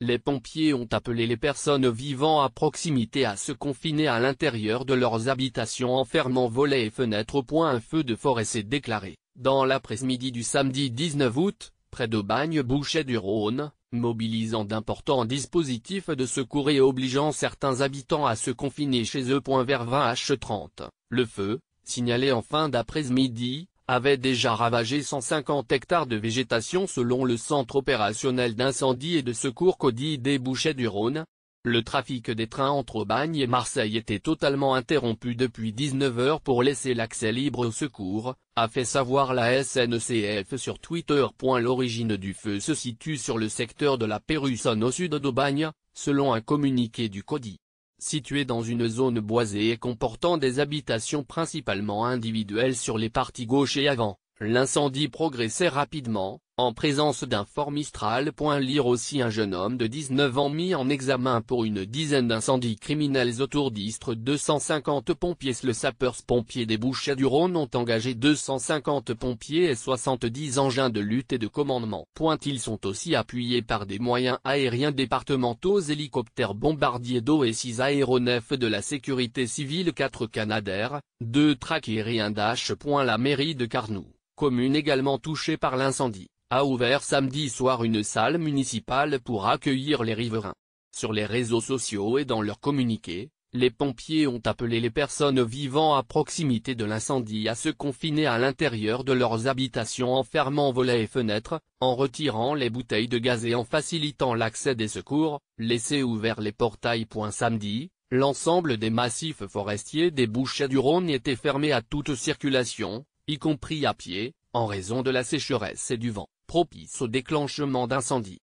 Les pompiers ont appelé les personnes vivant à proximité à se confiner à l'intérieur de leurs habitations en fermant volets et fenêtres au point un feu de forêt s'est déclaré, dans l'après-midi du samedi 19 août, près daubagne bouchet du rhône mobilisant d'importants dispositifs de secours et obligeant certains habitants à se confiner chez eux. Vers 20h30, le feu, signalé en fin d'après-midi, avait déjà ravagé 150 hectares de végétation selon le Centre opérationnel d'incendie et de secours codi des du Rhône, le trafic des trains entre Aubagne et Marseille était totalement interrompu depuis 19h pour laisser l'accès libre au secours, a fait savoir la SNCF sur Twitter. L'origine du feu se situe sur le secteur de la Pérussonne au sud d'Aubagne, selon un communiqué du CODI. Situé dans une zone boisée et comportant des habitations principalement individuelles sur les parties gauche et avant, l'incendie progressait rapidement, en présence d'un fort Mistral. Lire aussi un jeune homme de 19 ans mis en examen pour une dizaine d'incendies criminels autour d'Istres 250 pompiers Le sapeurs-pompiers des Bouchers du Rhône ont engagé 250 pompiers et 70 engins de lutte et de commandement. ils sont aussi appuyés par des moyens aériens départementaux hélicoptères bombardiers d'eau et 6 aéronefs de la sécurité civile 4 Canadair, 2 traqués et d'H. La mairie de Carnoux commune également touchée par l'incendie, a ouvert samedi soir une salle municipale pour accueillir les riverains. Sur les réseaux sociaux et dans leur communiqué, les pompiers ont appelé les personnes vivant à proximité de l'incendie à se confiner à l'intérieur de leurs habitations en fermant volets et fenêtres, en retirant les bouteilles de gaz et en facilitant l'accès des secours, laisser ouverts les portails. Samedi, l'ensemble des massifs forestiers des Bouches-du-Rhône était fermé à toute circulation, y compris à pied, en raison de la sécheresse et du vent, propice au déclenchement d'incendies.